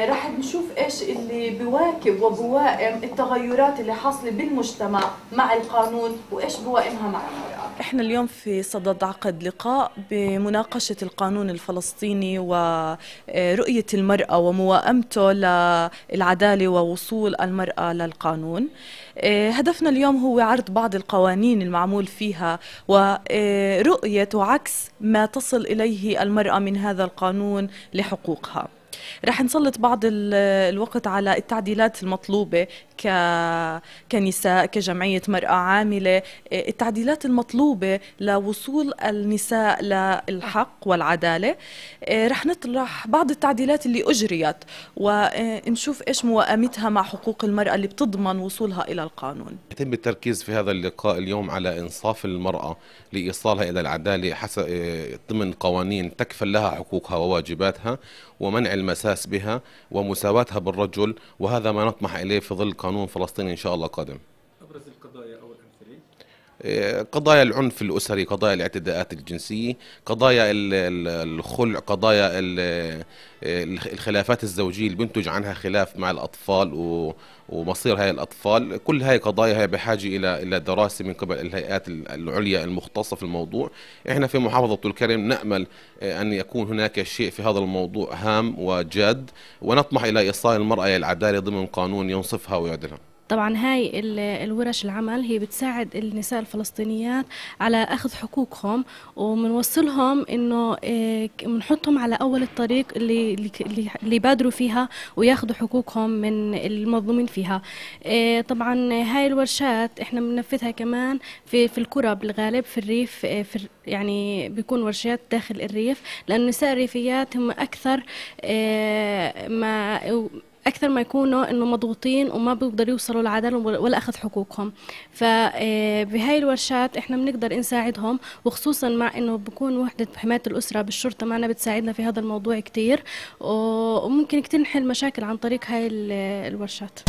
رح نشوف ايش اللي بواكب وبوائم التغيرات اللي حاصله بالمجتمع مع القانون وايش بوائمها مع المراه. احنا اليوم في صدد عقد لقاء بمناقشه القانون الفلسطيني ورؤيه المراه وموائمته للعداله ووصول المراه للقانون. إيه، هدفنا اليوم هو عرض بعض القوانين المعمول فيها ورؤيه وعكس ما تصل اليه المراه من هذا القانون لحقوقها. رح نسلط بعض الوقت على التعديلات المطلوبة ك... كنساء كجمعية مرأة عاملة إيه، التعديلات المطلوبة لوصول النساء للحق والعدالة إيه، رح نطرح بعض التعديلات اللي أجريت ونشوف إيش موائمتها مع حقوق المرأة اللي بتضمن وصولها إلى القانون يتم التركيز في هذا اللقاء اليوم على إنصاف المرأة لإيصالها إلى العدالة حسب إيه، ضمن قوانين تكفل لها حقوقها وواجباتها ومنع المساس بها ومساواتها بالرجل وهذا ما نطمح إليه في ظل قانون فلسطيني إن شاء الله قادم قضايا العنف الاسري قضايا الاعتداءات الجنسيه قضايا الخلع قضايا الخلافات الزوجيه اللي بنتج عنها خلاف مع الاطفال ومصير هاي الاطفال كل هاي قضايا هي بحاجه الى الى دراسه من قبل الهيئات العليا المختصه في الموضوع احنا في محافظه طول الكرم نامل آه، ان يكون هناك شيء في هذا الموضوع هام وجاد ونطمح الى ايصال المراه الى العداله ضمن قانون ينصفها ويعدلها طبعا هاي الورش العمل هي بتساعد النساء الفلسطينيات على اخذ حقوقهم وبنوصلهم انه بنحطهم إيه، على اول الطريق اللي اللي يبادروا فيها وياخذوا حقوقهم من المظلومين فيها إيه، طبعا هاي الورشات احنا بننفذها كمان في في القرى بالغالب في الريف إيه، في يعني بيكون ورشات داخل الريف لان النساء الريفيات هم اكثر ما اكثر ما يكونوا انه مضغوطين وما بيقدروا يوصلوا لعدل ولا اخذ حقوقهم فبهاي آه، الورشات احنا بنقدر نساعدهم وخصوصا مع انه بكون وحده حمايه الاسره بالشرطه معنا بتساعدنا في هذا الموضوع كثير وممكن كثير نحل مشاكل عن طريق هاي الورشات